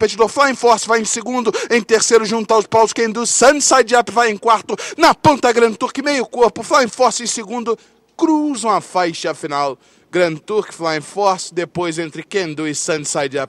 competidor Flying Force vai em segundo, em terceiro junto aos paus do Sunside Up vai em quarto, na ponta Grand Turk meio corpo, Flying Force em segundo, cruzam a faixa final. Grand Turk, Flying Force, depois entre Kendo e Sunside Up.